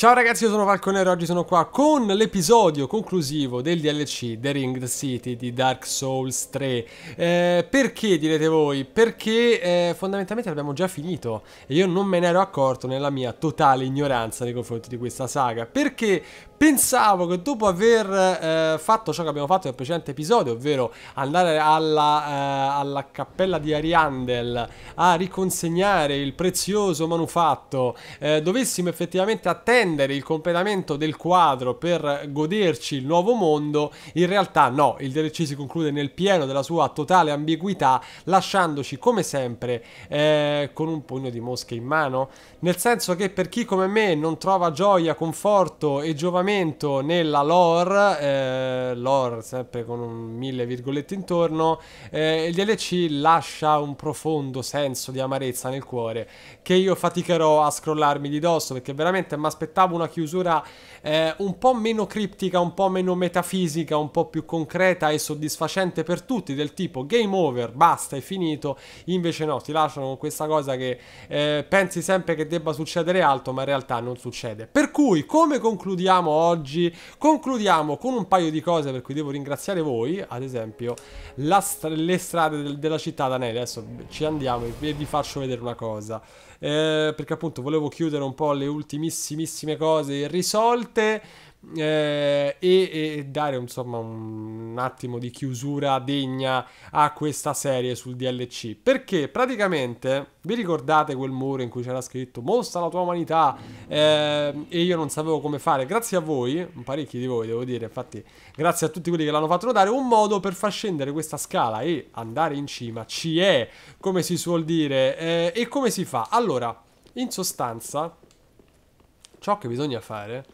Ciao ragazzi, io sono Falconero e oggi sono qua con l'episodio conclusivo del DLC The Ringed City di Dark Souls 3. Eh, perché direte voi? Perché eh, fondamentalmente l'abbiamo già finito e io non me ne ero accorto nella mia totale ignoranza nei confronti di questa saga. Perché pensavo che dopo aver eh, fatto ciò che abbiamo fatto nel precedente episodio, ovvero andare alla, eh, alla cappella di Ariandel a riconsegnare il prezioso manufatto, eh, dovessimo effettivamente attendere il completamento del quadro per goderci il nuovo mondo, in realtà no, il DLC si conclude nel pieno della sua totale ambiguità, lasciandoci come sempre eh, con un pugno di mosche in mano, nel senso che per chi come me non trova gioia, conforto e giovamento aggiornamento nella lore, eh, lore sempre con un mille virgolette intorno, eh, il DLC lascia un profondo senso di amarezza nel cuore che io faticherò a scrollarmi di dosso perché veramente mi aspettavo una chiusura eh, un po' meno criptica, un po' meno metafisica, un po' più concreta e soddisfacente per tutti del tipo game over, basta, è finito, invece no, ti lasciano con questa cosa che eh, pensi sempre che debba succedere altro ma in realtà non succede. Per cui come concludiamo oggi. Concludiamo con un paio di cose per cui devo ringraziare voi, ad esempio stra le strade del della città d'Anelli. Adesso ci andiamo e vi faccio vedere una cosa. Eh, perché appunto volevo chiudere un po' le ultimissimissime cose risolte eh, e, e, dare insomma un, un attimo di chiusura degna a questa serie sul DLC perché praticamente vi ricordate quel muro in cui c'era scritto mostra la tua umanità eh, e io non sapevo come fare grazie a voi parecchi di voi devo dire infatti grazie a tutti quelli che l'hanno fatto notare un modo per far scendere questa scala e andare in cima ci è come si suol dire eh, e come si fa allora in sostanza ciò che bisogna fare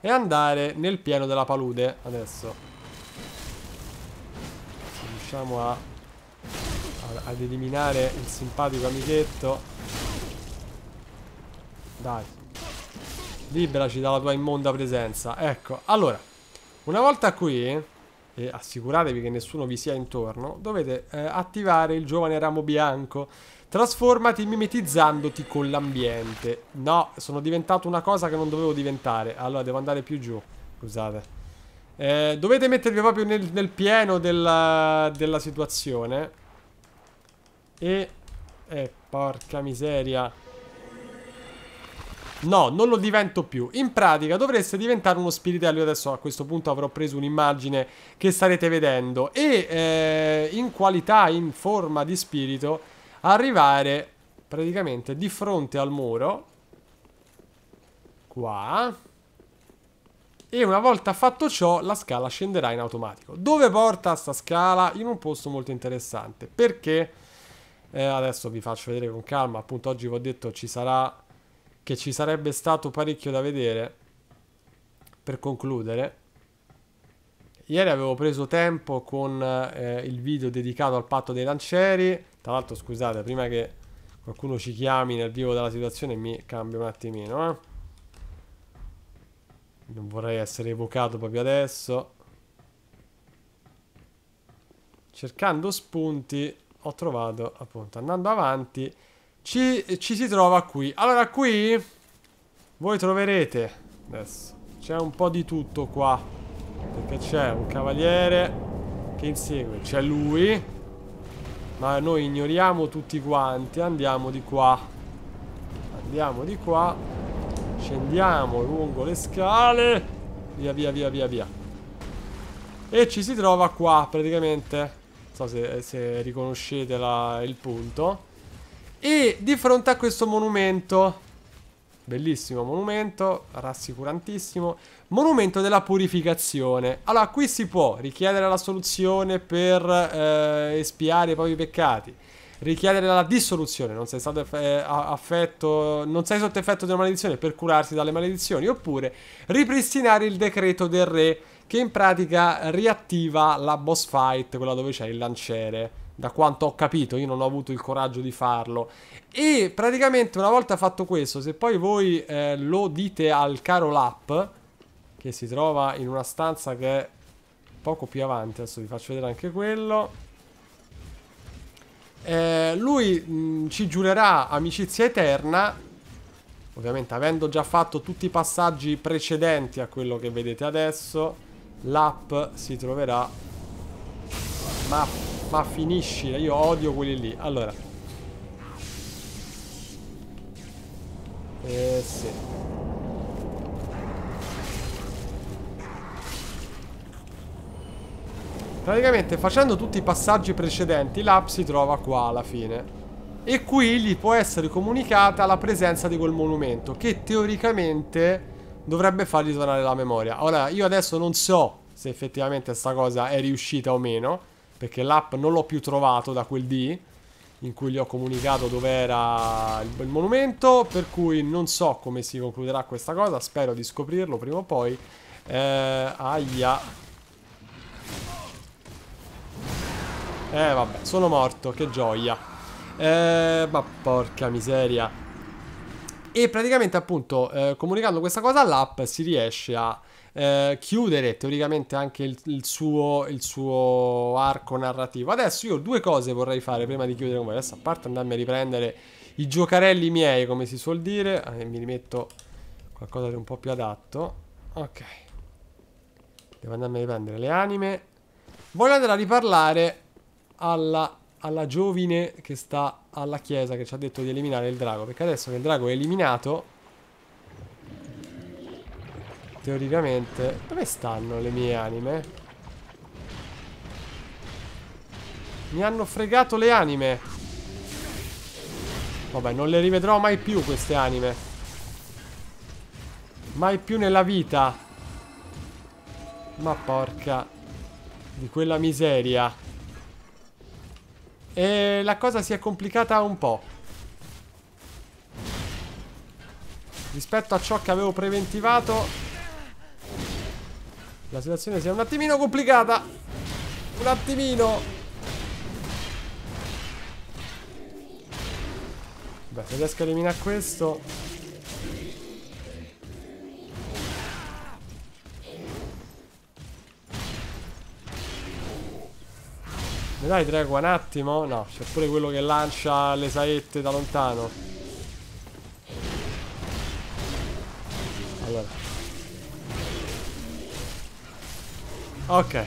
e andare nel pieno della palude adesso. riusciamo a, a, ad eliminare il simpatico amichetto. Dai. Liberaci dalla tua immonda presenza. Ecco, allora. Una volta qui e assicuratevi che nessuno vi sia intorno, dovete eh, attivare il giovane ramo bianco Trasformati mimetizzandoti con l'ambiente. No, sono diventato una cosa che non dovevo diventare. Allora, devo andare più giù. Scusate. Eh, dovete mettervi proprio nel, nel pieno della, della situazione. E... Eh, porca miseria. No, non lo divento più. In pratica dovreste diventare uno spiritello. Io adesso a questo punto avrò preso un'immagine che starete vedendo. E eh, in qualità, in forma di spirito arrivare praticamente di fronte al muro. Qua. E una volta fatto ciò, la scala scenderà in automatico. Dove porta sta scala? In un posto molto interessante. Perché? Eh, adesso vi faccio vedere con calma. Appunto, oggi vi ho detto ci sarà... che ci sarebbe stato parecchio da vedere. Per concludere. Ieri avevo preso tempo con eh, il video dedicato al patto dei lancieri tra l'altro, scusate, prima che qualcuno ci chiami nel vivo della situazione, mi cambio un attimino, eh. Non vorrei essere evocato proprio adesso. Cercando spunti, ho trovato, appunto, andando avanti, ci, ci si trova qui. Allora, qui voi troverete, adesso, c'è un po' di tutto qua. Perché c'è un cavaliere che insegue, c'è lui ma noi ignoriamo tutti quanti Andiamo di qua Andiamo di qua Scendiamo lungo le scale Via via via via via E ci si trova qua praticamente Non so se, se riconoscete la, il punto E di fronte a questo monumento Bellissimo monumento, rassicurantissimo. Monumento della purificazione. Allora, qui si può richiedere la soluzione per eh, espiare i propri peccati. Richiedere la dissoluzione, non sei stato eh, affetto, non sei sotto effetto della maledizione per curarsi dalle maledizioni. Oppure ripristinare il decreto del re che in pratica riattiva la boss fight, quella dove c'è il lanciere da quanto ho capito, io non ho avuto il coraggio di farlo. E praticamente una volta fatto questo, se poi voi eh, lo dite al caro Lap, che si trova in una stanza che è poco più avanti, adesso vi faccio vedere anche quello. Eh, lui mh, ci giurerà amicizia eterna, ovviamente avendo già fatto tutti i passaggi precedenti a quello che vedete adesso, l'app si troverà... Ma ma finisci, eh, io odio quelli lì. Allora. Eh sì. Praticamente facendo tutti i passaggi precedenti l'app si trova qua alla fine. E qui gli può essere comunicata la presenza di quel monumento che teoricamente dovrebbe fargli tornare la memoria. Ora io adesso non so se effettivamente questa cosa è riuscita o meno perché l'app non l'ho più trovato da quel D in cui gli ho comunicato dove era il, il monumento, per cui non so come si concluderà questa cosa, spero di scoprirlo prima o poi. Eh, aia. Eh vabbè, sono morto, che gioia. Eh, ma porca miseria. E praticamente appunto eh, comunicando questa cosa all'app si riesce a eh, chiudere teoricamente anche il, il, suo, il, suo, arco narrativo. Adesso io due cose vorrei fare prima di chiudere con voi. Adesso a parte andarmi a riprendere i giocarelli miei, come si suol dire, eh, mi rimetto qualcosa di un po' più adatto. Ok. Devo andarmi a riprendere le anime. Voglio andare a riparlare alla, alla giovine che sta alla chiesa che ci ha detto di eliminare il drago. Perché adesso che il drago è eliminato teoricamente... Dove stanno le mie anime? Mi hanno fregato le anime. Vabbè, non le rivedrò mai più queste anime. Mai più nella vita. Ma porca... Di quella miseria. E la cosa si è complicata un po'. Rispetto a ciò che avevo preventivato la situazione si è un attimino complicata. Un attimino. Beh, se riesco a eliminare questo... Me dai tregua un attimo? No, c'è pure quello che lancia le saette da lontano. Ok.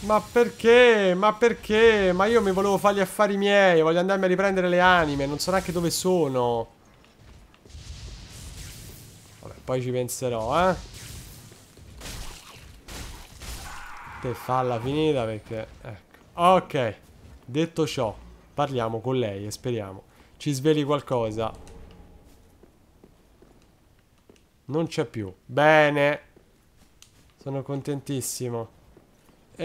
Ma perché? Ma perché? Ma io mi volevo fare gli affari miei. Voglio andarmi a riprendere le anime. Non so neanche dove sono. Vabbè, poi ci penserò, eh. Te falla finita perché... Ecco. Ok. Detto ciò, parliamo con lei e speriamo. Ci sveli qualcosa. Non c'è più. Bene. Sono contentissimo. E...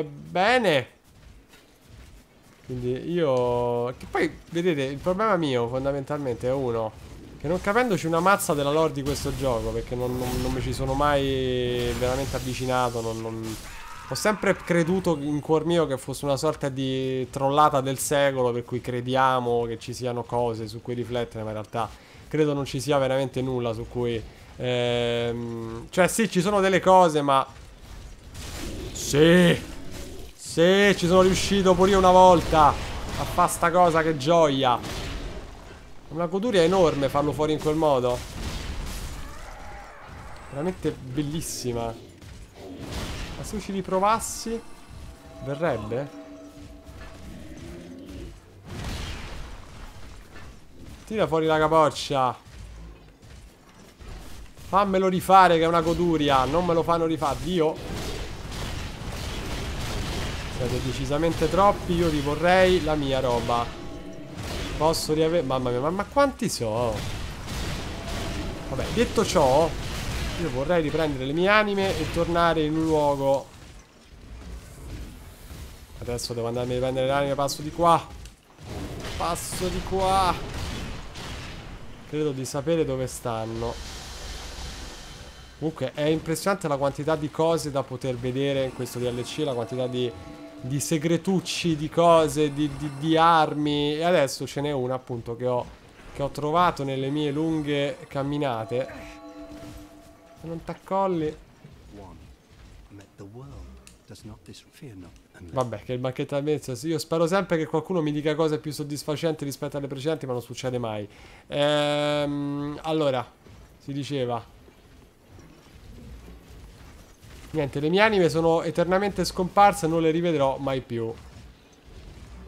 Ehm, bene. Quindi io... Che poi, vedete, il problema mio fondamentalmente è uno. Che non capendoci una mazza della lore di questo gioco, perché non, non, non mi ci sono mai veramente avvicinato, non, non... Ho sempre creduto in cuor mio che fosse una sorta di trollata del secolo, per cui crediamo che ci siano cose su cui riflettere, ma in realtà credo non ci sia veramente nulla su cui... Ehm, cioè sì, ci sono delle cose, ma... Sì! Sì, ci sono riuscito pure io una volta a fare sta cosa, che gioia! Una goduria enorme farlo fuori in quel modo. Veramente bellissima. Ma se io ci riprovassi... Verrebbe? Tira fuori la capoccia. Fammelo rifare che è una goduria. Non me lo fanno rifare. Dio. Siete decisamente troppi. Io vi vorrei la mia roba. Posso riavere... Mamma mia, ma quanti so? Vabbè, detto ciò... Io vorrei riprendere le mie anime e tornare in un luogo Adesso devo andarmi a riprendere l'anima Passo di qua Passo di qua Credo di sapere dove stanno. Comunque è impressionante la quantità di cose da poter vedere in questo DLC, la quantità di, di segretucci, di cose, di, di, di, armi. E adesso ce n'è una appunto che ho, che ho trovato nelle mie lunghe camminate. non t'accolli... One. Met the world. Does not this fear not Vabbè, che il bacchettamento. Io spero sempre che qualcuno mi dica cose più soddisfacenti rispetto alle precedenti, ma non succede mai. Ehm, allora, si diceva. Niente, le mie anime sono eternamente scomparse, non le rivedrò mai più.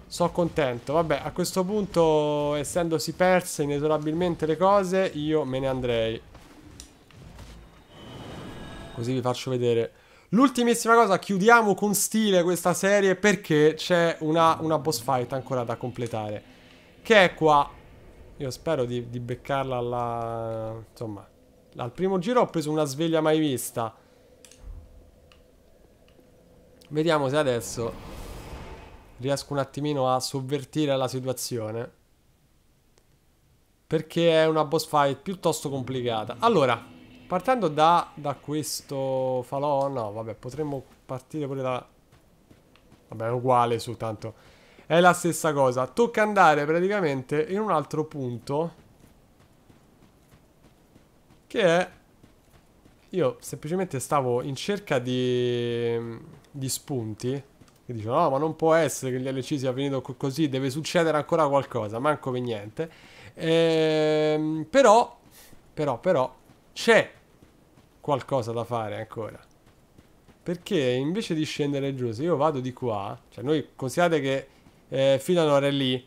So contento. Vabbè, a questo punto, essendosi perse inesorabilmente le cose, io me ne andrei. Così vi faccio vedere. L'ultimissima cosa, chiudiamo con stile questa serie perché c'è una, una, boss fight ancora da completare. Che è qua. Io spero di, di beccarla alla... Insomma, al primo giro ho preso una sveglia mai vista. Vediamo se adesso riesco un attimino a sovvertire la situazione. Perché è una boss fight piuttosto complicata. Allora, Partendo da, da questo falò, no, vabbè, potremmo partire pure da... Vabbè, è uguale soltanto. È la stessa cosa. Tocca andare praticamente in un altro punto. Che è... Io semplicemente stavo in cerca di, di spunti. Che dice, no, ma non può essere che il DLC sia finito così, deve succedere ancora qualcosa, manco per niente. Ehm, però, però, però, c'è qualcosa da fare ancora. Perché invece di scendere giù, se io vado di qua, cioè noi considerate che eh, Filanor è lì,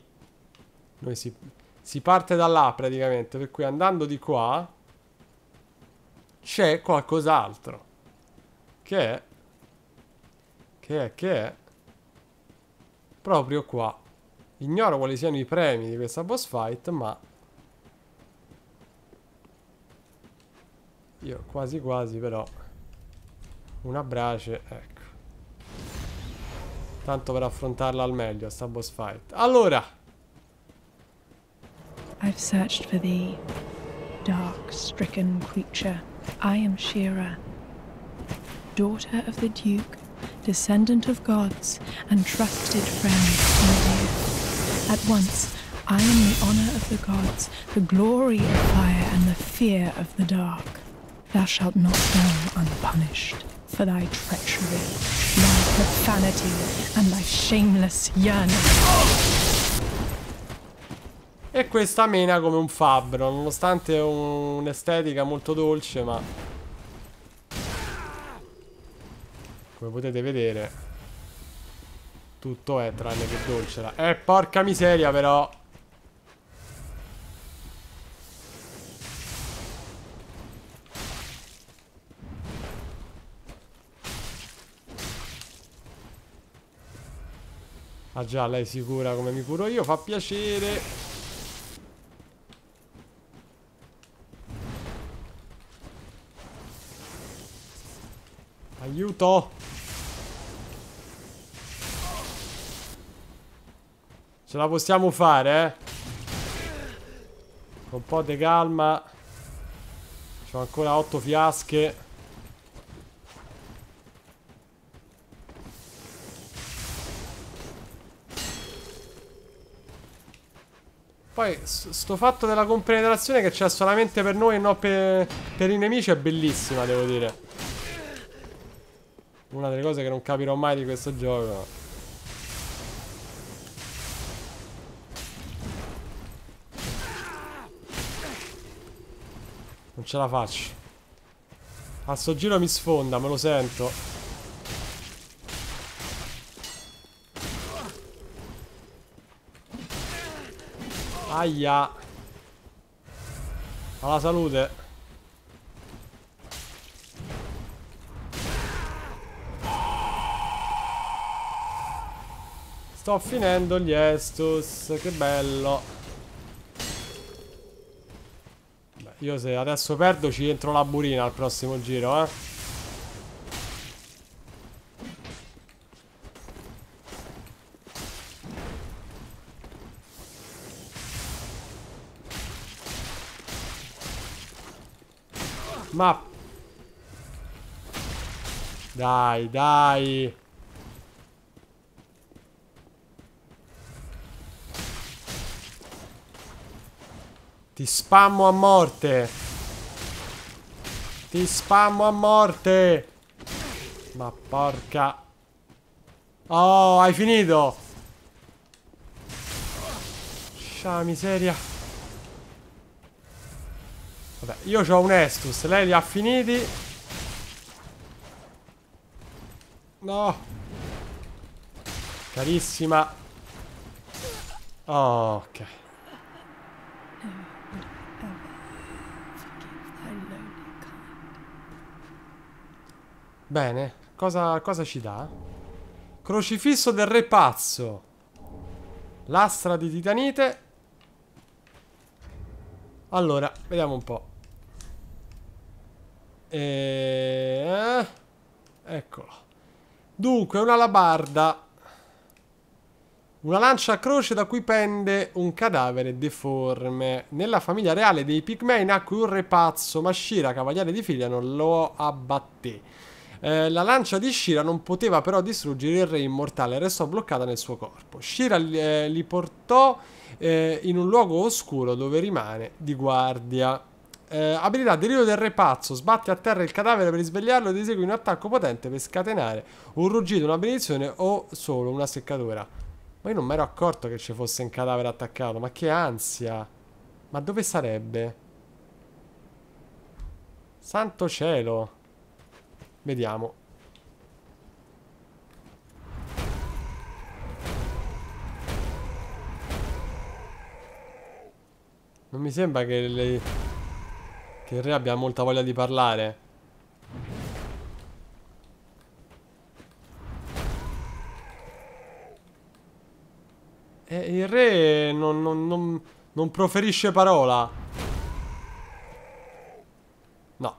noi si, si parte da là praticamente, per cui andando di qua c'è qualcos'altro. Che è? Che è? Che è? Proprio qua. Ignoro quali siano i premi di questa boss fight, ma Io quasi quasi però una brace, ecco. Tanto per affrontarla al meglio sta boss fight. Allora I've searched for thee, dark stricken creature. I am Shira, daughter of the duke, descendant of gods and trusted friend At once I am the honor of the gods, the glory of fire and the fear of the dark. Thou shalt not go unpunished for thy treachery, thy profanity, and thy shameless yearning. E questa mena come un fabbro, nonostante un'estetica molto dolce, ma... Come potete vedere, tutto è tranne che dolcela. Eh, porca miseria, però... Ah già, lei è sicura come mi curo io, fa piacere. Aiuto! Ce la possiamo fare, eh? Con un po' di calma. C'ho ancora otto fiasche. Poi sto fatto della compenetrazione che c'è solamente per noi e non per, per i nemici è bellissima, devo dire. Una delle cose che non capirò mai di questo gioco. Non ce la faccio. A sto giro mi sfonda, me lo sento. Aia. Alla salute. Sto finendo gli Estus, che bello. Beh, io se adesso perdo ci entro la burina al prossimo giro, eh. Ma... Dai, dai. Ti spammo a morte. Ti spammo a morte. Ma porca... Oh, hai finito. Sciamiseria miseria. Vabbè, io ho un Estus, lei li ha finiti. No. Carissima. Oh, ok. Bene, cosa, cosa ci dà? Crocifisso del re pazzo. Lastra di titanite. Allora, vediamo un po'. E... Eh, eccolo. Dunque, una labarda. Una lancia a croce da cui pende un cadavere deforme. Nella famiglia reale dei Pigmei nacque un re pazzo, ma Shira, cavaliere di figlia, non lo abbatté. Eh, la lancia di Shira non poteva però distruggere il re immortale, restò bloccata nel suo corpo. Shira eh, li portò eh, in un luogo oscuro dove rimane di guardia. Eh, abilità delirio del re pazzo sbatti a terra il cadavere per risvegliarlo ed esegui un attacco potente per scatenare un ruggito, una benedizione o solo una seccatura ma io non mi ero accorto che ci fosse un cadavere attaccato ma che ansia ma dove sarebbe? santo cielo vediamo non mi sembra che le che il re abbia molta voglia di parlare. E eh, il re non, non, non, non proferisce parola. No.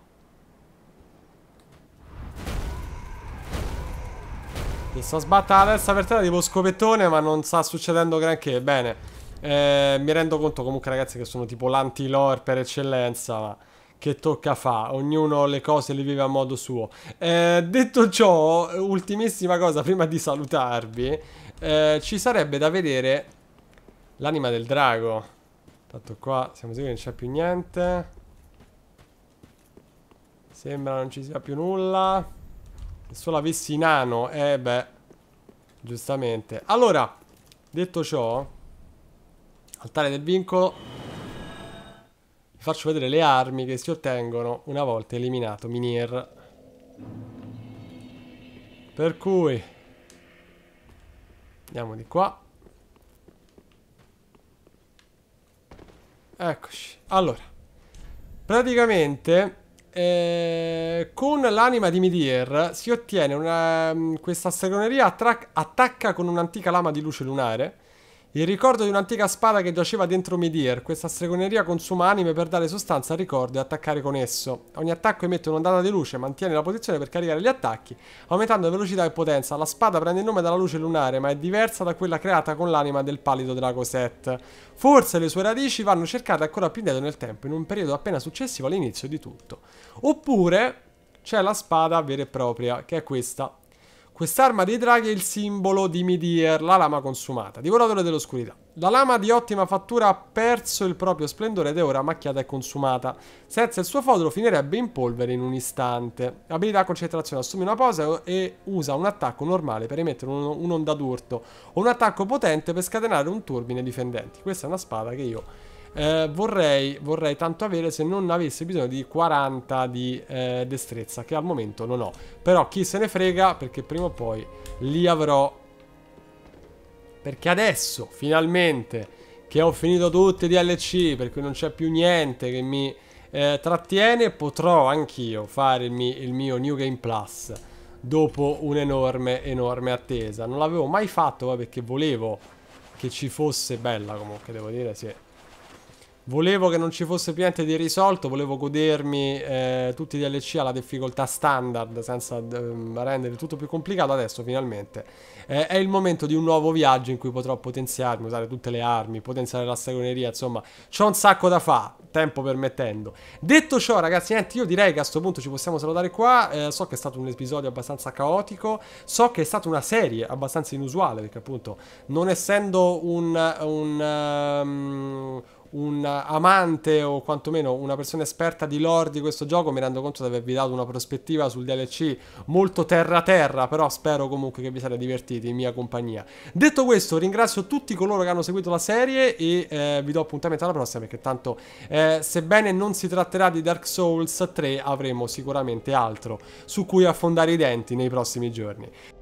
Mi sto sbatta la testa per terra tipo scopettone, ma non sta succedendo granché. Bene. Eh, mi rendo conto comunque, ragazzi, che sono tipo l'anti-lore per eccellenza, ma che tocca fa, ognuno le cose le vive a modo suo. Eh, detto ciò, ultimissima cosa prima di salutarvi, eh, ci sarebbe da vedere l'anima del drago. Tanto qua siamo sicuri che non c'è più niente. Sembra non ci sia più nulla. Se solo avessi nano, eh beh, giustamente. Allora, detto ciò, altare del vincolo vi faccio vedere le armi che si ottengono una volta eliminato Minier. Per cui... Andiamo di qua. Eccoci. Allora. Praticamente... Eh, con l'anima di Midir si ottiene una, mm, questa stregoneria attacca con un'antica lama di luce lunare il ricordo di un'antica spada che giaceva dentro Midir. Questa stregoneria consuma anime per dare sostanza al ricordo e attaccare con esso. Ogni attacco emette un'ondata di luce, mantiene la posizione per caricare gli attacchi, aumentando velocità e potenza. La spada prende il nome dalla luce lunare, ma è diversa da quella creata con l'anima del pallido drago Set. Forse le sue radici vanno cercate ancora più indietro nel tempo, in un periodo appena successivo all'inizio di tutto. Oppure c'è la spada vera e propria, che è questa. Quest'arma dei draghi è il simbolo di Midir, la lama consumata, divoratore dell'oscurità. La lama di ottima fattura ha perso il proprio splendore ed è ora macchiata e consumata. Senza il suo fodero finirebbe in polvere in un istante. Abilità concentrazione, assume una posa e usa un attacco normale per emettere un, un'onda d'urto o un attacco potente per scatenare un turbine difendenti. Questa è una spada che io eh, vorrei, vorrei, tanto avere se non avessi bisogno di 40 di eh, destrezza che al momento non ho però chi se ne frega perché prima o poi li avrò perché adesso finalmente che ho finito tutti i DLC per cui non c'è più niente che mi eh, trattiene potrò anch'io fare il mio, il mio New Game Plus dopo un'enorme enorme attesa non l'avevo mai fatto perché volevo che ci fosse bella comunque devo dire sì Volevo che non ci fosse più niente di risolto, volevo godermi eh, tutti i DLC alla difficoltà standard senza eh, rendere tutto più complicato, adesso finalmente eh, è il momento di un nuovo viaggio in cui potrò potenziarmi, usare tutte le armi, potenziare la stregoneria, insomma c'ho un sacco da fare, tempo permettendo. Detto ciò ragazzi, niente, io direi che a questo punto ci possiamo salutare qua, eh, so che è stato un episodio abbastanza caotico, so che è stata una serie abbastanza inusuale perché appunto non essendo un... un um, un amante o quantomeno una persona esperta di lore di questo gioco, mi rendo conto di avervi dato una prospettiva sul DLC molto terra terra, però spero comunque che vi siate divertiti in mia compagnia. Detto questo, ringrazio tutti coloro che hanno seguito la serie e eh, vi do appuntamento alla prossima perché tanto eh, sebbene non si tratterà di Dark Souls 3 avremo sicuramente altro su cui affondare i denti nei prossimi giorni.